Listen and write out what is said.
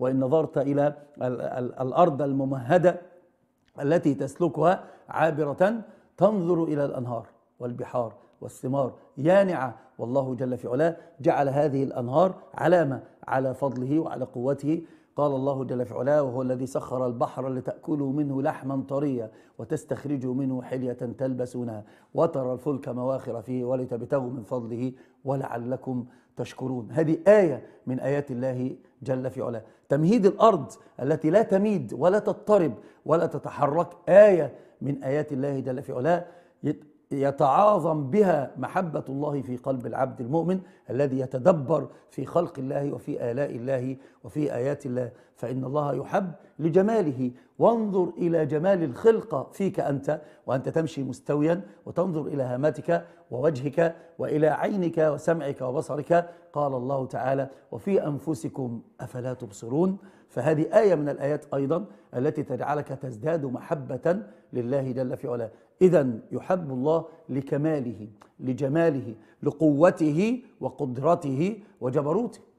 وإن نظرت إلى الأرض الممهدة التي تسلكها عابرة تنظر إلى الأنهار والبحار والثمار يانعة والله جل في علاه جعل هذه الأنهار علامة على فضله وعلى قوته قال الله جل في علاه وهو الذي سخر البحر لتأكلوا منه لحما طريا وتستخرجوا منه حلية تلبسونها وترى الفلك مواخر فيه ولتبتغوا من فضله ولعلكم تشكرون هذه آية من آيات الله جل في علاه تمهيد الأرض التي لا تميد ولا تضطرب ولا تتحرك آية من آيات الله جل في علاه يتعاظم بها محبة الله في قلب العبد المؤمن الذي يتدبر في خلق الله وفي آلاء الله وفي آيات الله فإن الله يحب لجماله وانظر إلى جمال الخلقة فيك أنت وأنت تمشي مستويا وتنظر إلى هاماتك ووجهك وإلى عينك وسمعك وبصرك قال الله تعالى وفي أنفسكم أفلا تبصرون فهذه آية من الآيات أيضا التي تجعلك تزداد محبة لله جل في علاه إذا يحب الله لكماله لجماله لقوته وقدرته وجبروته